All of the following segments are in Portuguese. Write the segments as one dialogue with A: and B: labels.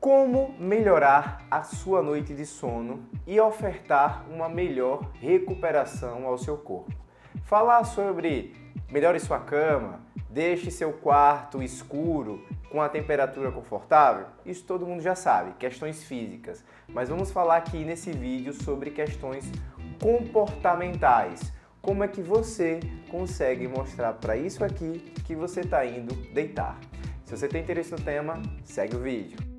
A: como melhorar a sua noite de sono e ofertar uma melhor recuperação ao seu corpo. Falar sobre melhore sua cama, deixe seu quarto escuro com a temperatura confortável, isso todo mundo já sabe, questões físicas. Mas vamos falar aqui nesse vídeo sobre questões comportamentais. Como é que você consegue mostrar para isso aqui que você está indo deitar? Se você tem interesse no tema, segue o vídeo.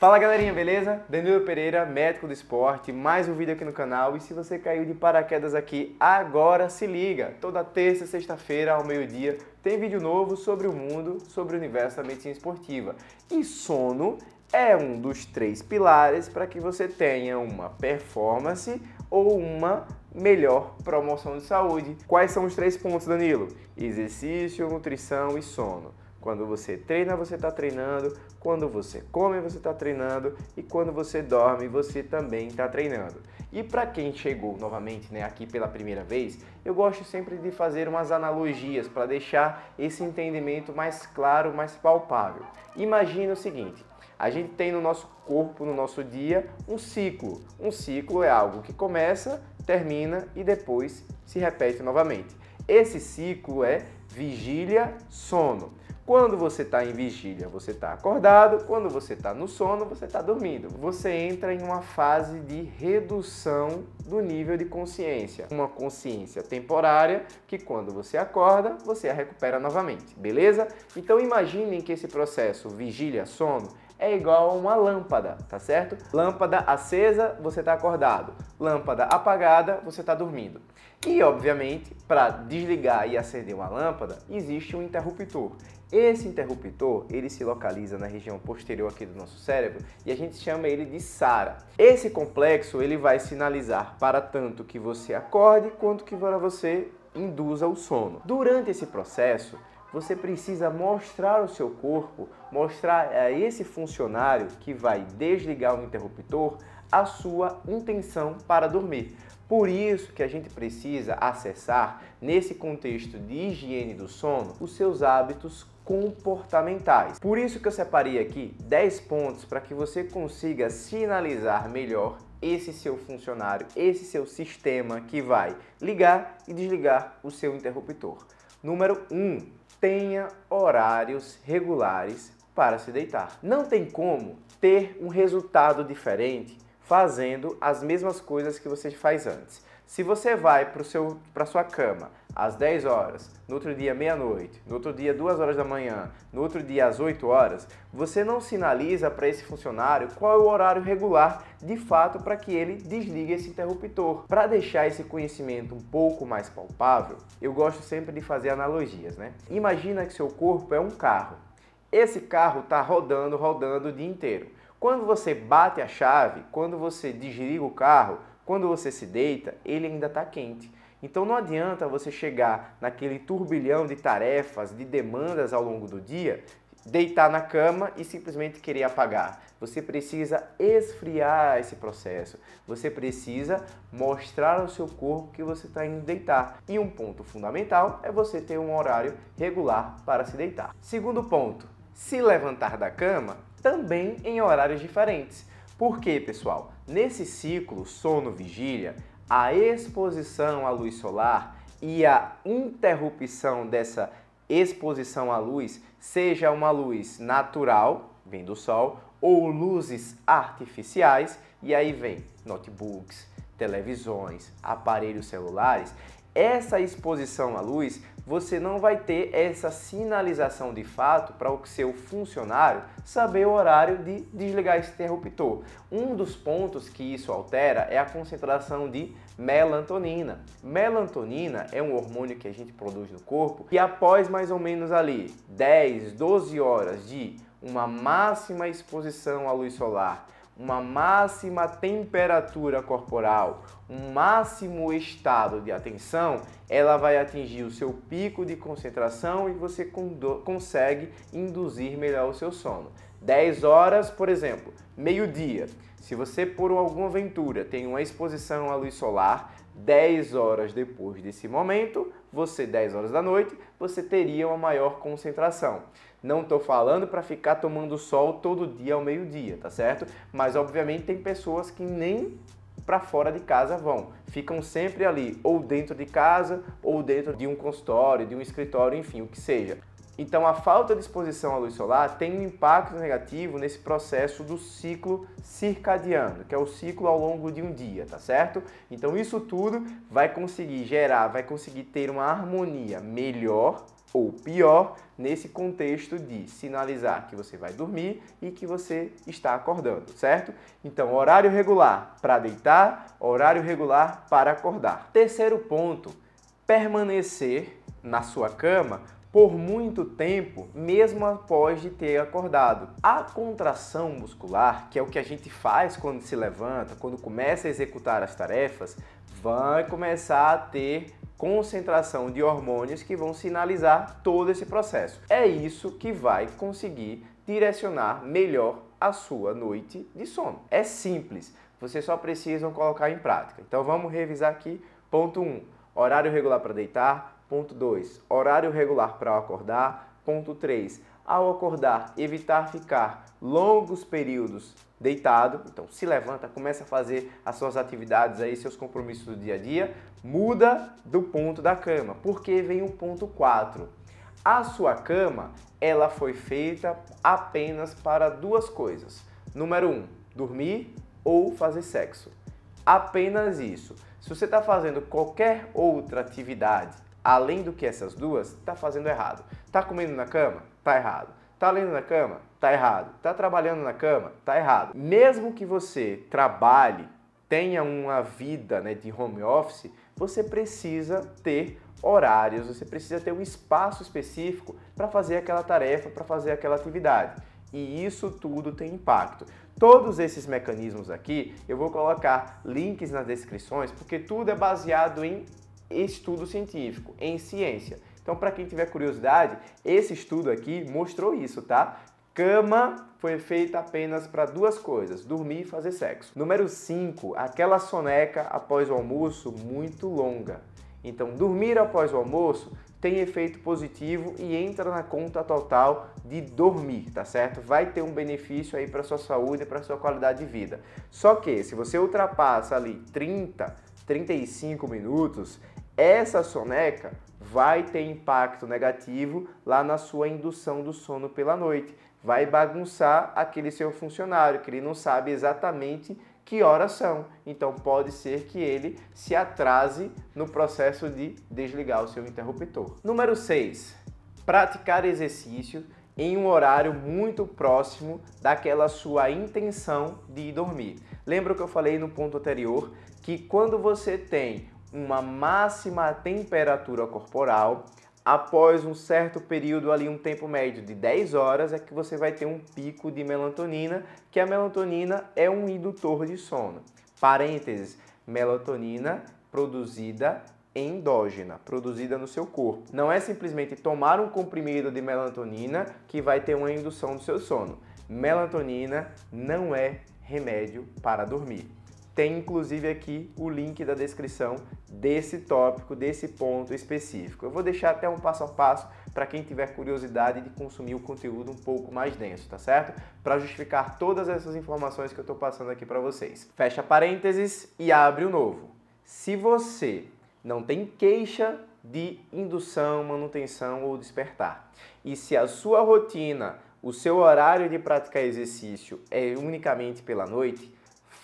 A: Fala galerinha, beleza? Danilo Pereira, médico do esporte, mais um vídeo aqui no canal e se você caiu de paraquedas aqui agora, se liga! Toda terça e sexta-feira ao meio-dia tem vídeo novo sobre o mundo, sobre o universo da medicina esportiva. E sono é um dos três pilares para que você tenha uma performance ou uma melhor promoção de saúde. Quais são os três pontos, Danilo? Exercício, nutrição e sono. Quando você treina, você está treinando. Quando você come, você está treinando. E quando você dorme, você também está treinando. E para quem chegou novamente né, aqui pela primeira vez, eu gosto sempre de fazer umas analogias para deixar esse entendimento mais claro, mais palpável. Imagina o seguinte: a gente tem no nosso corpo, no nosso dia, um ciclo. Um ciclo é algo que começa, termina e depois se repete novamente. Esse ciclo é vigília, sono. Quando você está em vigília, você está acordado. Quando você está no sono, você está dormindo. Você entra em uma fase de redução do nível de consciência. Uma consciência temporária que, quando você acorda, você a recupera novamente, beleza? Então, imaginem que esse processo vigília-sono é igual a uma lâmpada, tá certo? Lâmpada acesa, você está acordado. Lâmpada apagada, você está dormindo. E, obviamente, para desligar e acender uma lâmpada, existe um interruptor. Esse interruptor, ele se localiza na região posterior aqui do nosso cérebro e a gente chama ele de SARA. Esse complexo, ele vai sinalizar para tanto que você acorde quanto que para você induza o sono. Durante esse processo, você precisa mostrar o seu corpo, mostrar a é, esse funcionário que vai desligar o interruptor a sua intenção para dormir. Por isso que a gente precisa acessar, nesse contexto de higiene do sono, os seus hábitos comportamentais. Por isso que eu separei aqui 10 pontos para que você consiga sinalizar melhor esse seu funcionário, esse seu sistema que vai ligar e desligar o seu interruptor. Número 1, um, tenha horários regulares para se deitar. Não tem como ter um resultado diferente fazendo as mesmas coisas que você faz antes. Se você vai para sua cama às 10 horas, no outro dia meia-noite, no outro dia 2 horas da manhã, no outro dia às 8 horas, você não sinaliza para esse funcionário qual é o horário regular de fato para que ele desligue esse interruptor. Para deixar esse conhecimento um pouco mais palpável, eu gosto sempre de fazer analogias, né? Imagina que seu corpo é um carro. Esse carro está rodando, rodando o dia inteiro. Quando você bate a chave, quando você desliga o carro, quando você se deita, ele ainda está quente. Então não adianta você chegar naquele turbilhão de tarefas, de demandas ao longo do dia, deitar na cama e simplesmente querer apagar. Você precisa esfriar esse processo. Você precisa mostrar ao seu corpo que você está indo deitar. E um ponto fundamental é você ter um horário regular para se deitar. Segundo ponto, se levantar da cama também em horários diferentes. Por quê, pessoal? Nesse ciclo sono-vigília, a exposição à luz solar e a interrupção dessa exposição à luz, seja uma luz natural, vindo do sol, ou luzes artificiais, e aí vem notebooks, televisões, aparelhos celulares, essa exposição à luz, você não vai ter essa sinalização de fato para o seu funcionário saber o horário de desligar esse interruptor. Um dos pontos que isso altera é a concentração de melatonina. Melatonina é um hormônio que a gente produz no corpo e após mais ou menos ali 10, 12 horas de uma máxima exposição à luz solar uma máxima temperatura corporal, um máximo estado de atenção, ela vai atingir o seu pico de concentração e você consegue induzir melhor o seu sono. 10 horas, por exemplo, meio-dia. Se você, por alguma aventura, tem uma exposição à luz solar, 10 horas depois desse momento, você 10 horas da noite, você teria uma maior concentração. Não estou falando para ficar tomando sol todo dia ao meio-dia, tá certo? Mas obviamente tem pessoas que nem para fora de casa vão. Ficam sempre ali, ou dentro de casa, ou dentro de um consultório, de um escritório, enfim, o que seja. Então, a falta de exposição à luz solar tem um impacto negativo nesse processo do ciclo circadiano, que é o ciclo ao longo de um dia, tá certo? Então, isso tudo vai conseguir gerar, vai conseguir ter uma harmonia melhor ou pior, nesse contexto de sinalizar que você vai dormir e que você está acordando, certo? Então, horário regular para deitar, horário regular para acordar. Terceiro ponto, permanecer na sua cama por muito tempo, mesmo após de ter acordado. A contração muscular, que é o que a gente faz quando se levanta, quando começa a executar as tarefas, vai começar a ter concentração de hormônios que vão sinalizar todo esse processo. É isso que vai conseguir direcionar melhor a sua noite de sono. É simples, vocês só precisam colocar em prática. Então vamos revisar aqui ponto 1, um, horário regular para deitar, ponto 2, horário regular para acordar, ponto 3, ao acordar, evitar ficar longos períodos deitado. Então se levanta, começa a fazer as suas atividades aí, seus compromissos do dia a dia, muda do ponto da cama, porque vem o ponto 4. A sua cama, ela foi feita apenas para duas coisas. Número 1, um, dormir ou fazer sexo. Apenas isso. Se você está fazendo qualquer outra atividade além do que essas duas, está fazendo errado. Está comendo na cama? Está errado. Tá lendo na cama? Tá errado. Tá trabalhando na cama? Tá errado. Mesmo que você trabalhe, tenha uma vida né, de home office, você precisa ter horários, você precisa ter um espaço específico para fazer aquela tarefa, para fazer aquela atividade. E isso tudo tem impacto. Todos esses mecanismos aqui, eu vou colocar links nas descrições, porque tudo é baseado em estudo científico, em ciência. Então, para quem tiver curiosidade, esse estudo aqui mostrou isso, tá? Cama foi feita apenas para duas coisas: dormir e fazer sexo. Número 5, aquela soneca após o almoço muito longa. Então, dormir após o almoço tem efeito positivo e entra na conta total de dormir, tá certo? Vai ter um benefício aí para sua saúde e para sua qualidade de vida. Só que se você ultrapassa ali 30, 35 minutos, essa soneca vai ter impacto negativo lá na sua indução do sono pela noite. Vai bagunçar aquele seu funcionário, que ele não sabe exatamente que horas são. Então pode ser que ele se atrase no processo de desligar o seu interruptor. Número 6. Praticar exercício em um horário muito próximo daquela sua intenção de ir dormir. Lembra que eu falei no ponto anterior que quando você tem uma máxima temperatura corporal, após um certo período ali, um tempo médio de 10 horas, é que você vai ter um pico de melatonina, que a melatonina é um indutor de sono. Parênteses, melatonina produzida endógena, produzida no seu corpo. Não é simplesmente tomar um comprimido de melatonina que vai ter uma indução do seu sono. Melatonina não é remédio para dormir. Tem inclusive aqui o link da descrição desse tópico, desse ponto específico. Eu vou deixar até um passo a passo para quem tiver curiosidade de consumir o conteúdo um pouco mais denso, tá certo? Para justificar todas essas informações que eu estou passando aqui para vocês. Fecha parênteses e abre o um novo. Se você não tem queixa de indução, manutenção ou despertar, e se a sua rotina, o seu horário de praticar exercício é unicamente pela noite,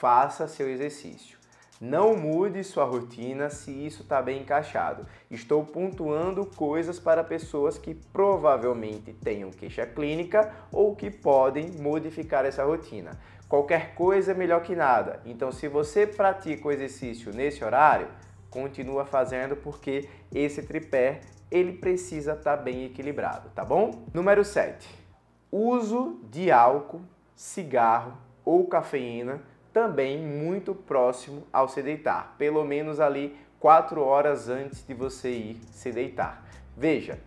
A: faça seu exercício. Não mude sua rotina se isso está bem encaixado. Estou pontuando coisas para pessoas que provavelmente tenham queixa clínica ou que podem modificar essa rotina. Qualquer coisa é melhor que nada. Então, se você pratica o exercício nesse horário, continua fazendo porque esse tripé ele precisa estar tá bem equilibrado, tá bom? Número 7. Uso de álcool, cigarro ou cafeína também muito próximo ao se deitar, pelo menos ali 4 horas antes de você ir se deitar. Veja,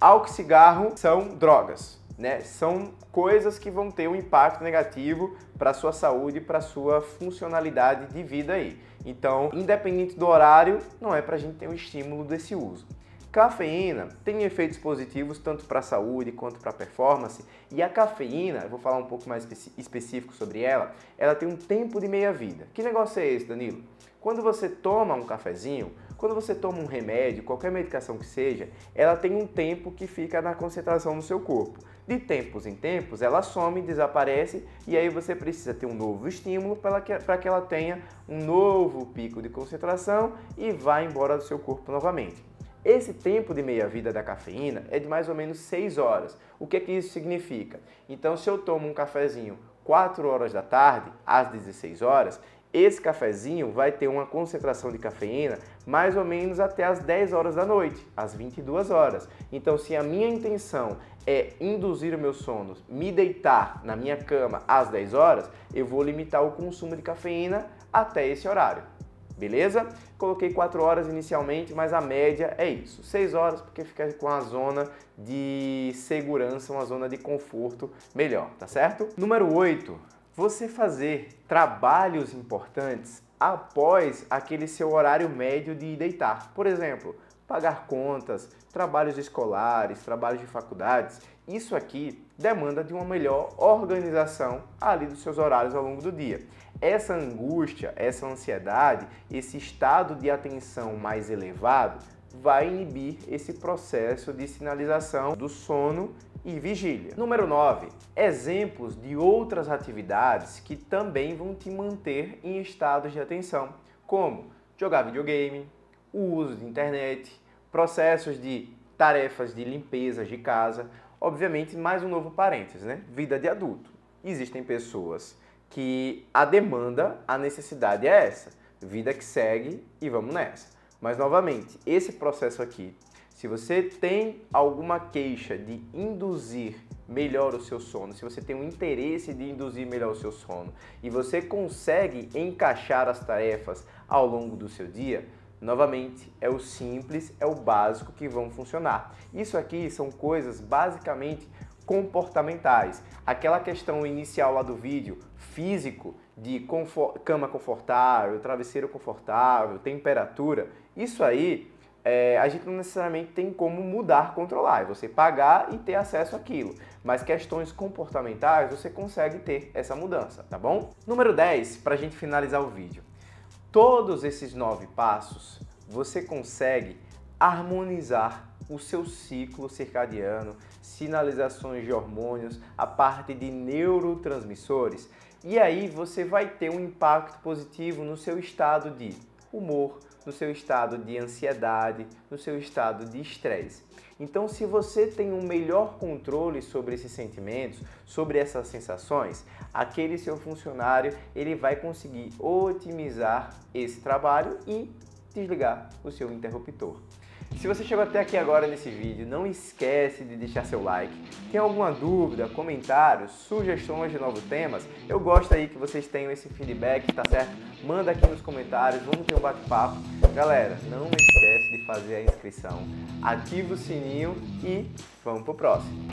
A: álcool e cigarro são drogas, né? São coisas que vão ter um impacto negativo para sua saúde e para sua funcionalidade de vida aí. Então, independente do horário, não é para a gente ter um estímulo desse uso. Cafeína tem efeitos positivos tanto para a saúde quanto para a performance, e a cafeína, vou falar um pouco mais específico sobre ela, ela tem um tempo de meia-vida. Que negócio é esse, Danilo? Quando você toma um cafezinho, quando você toma um remédio, qualquer medicação que seja, ela tem um tempo que fica na concentração no seu corpo. De tempos em tempos, ela some, desaparece e aí você precisa ter um novo estímulo para que, para que ela tenha um novo pico de concentração e vá embora do seu corpo novamente. Esse tempo de meia-vida da cafeína é de mais ou menos 6 horas. O que, é que isso significa? Então, se eu tomo um cafezinho 4 horas da tarde, às 16 horas, esse cafezinho vai ter uma concentração de cafeína mais ou menos até as 10 horas da noite, às 22 horas. Então, se a minha intenção é induzir o meu sono, me deitar na minha cama às 10 horas, eu vou limitar o consumo de cafeína até esse horário beleza? Coloquei 4 horas inicialmente, mas a média é isso, 6 horas, porque fica com a zona de segurança, uma zona de conforto melhor, tá certo? Número 8, você fazer trabalhos importantes após aquele seu horário médio de deitar. Por exemplo, pagar contas, trabalhos escolares, trabalhos de faculdades. Isso aqui demanda de uma melhor organização ali dos seus horários ao longo do dia. Essa angústia, essa ansiedade, esse estado de atenção mais elevado vai inibir esse processo de sinalização do sono e vigília. Número 9. Exemplos de outras atividades que também vão te manter em estados de atenção, como jogar videogame, o uso de internet, processos de tarefas de limpezas de casa. Obviamente, mais um novo parênteses, né? Vida de adulto. Existem pessoas que a demanda, a necessidade é essa. Vida que segue e vamos nessa. Mas, novamente, esse processo aqui, se você tem alguma queixa de induzir melhor o seu sono, se você tem um interesse de induzir melhor o seu sono e você consegue encaixar as tarefas ao longo do seu dia, Novamente, é o simples, é o básico que vão funcionar. Isso aqui são coisas basicamente comportamentais. Aquela questão inicial lá do vídeo, físico, de confort cama confortável, travesseiro confortável, temperatura, isso aí é, a gente não necessariamente tem como mudar, controlar, é você pagar e ter acesso àquilo. Mas questões comportamentais você consegue ter essa mudança, tá bom? Número 10, para a gente finalizar o vídeo todos esses nove passos, você consegue harmonizar o seu ciclo circadiano, sinalizações de hormônios, a parte de neurotransmissores, e aí você vai ter um impacto positivo no seu estado de humor, no seu estado de ansiedade, no seu estado de estresse. Então, se você tem um melhor controle sobre esses sentimentos, sobre essas sensações, aquele seu funcionário ele vai conseguir otimizar esse trabalho e desligar o seu interruptor. Se você chegou até aqui agora nesse vídeo, não esquece de deixar seu like. Tem alguma dúvida, comentário, sugestões de novos temas? Eu gosto aí que vocês tenham esse feedback, tá certo? Manda aqui nos comentários, vamos ter um bate-papo. Galera, não esquece de fazer a inscrição, ativa o sininho e vamos pro próximo.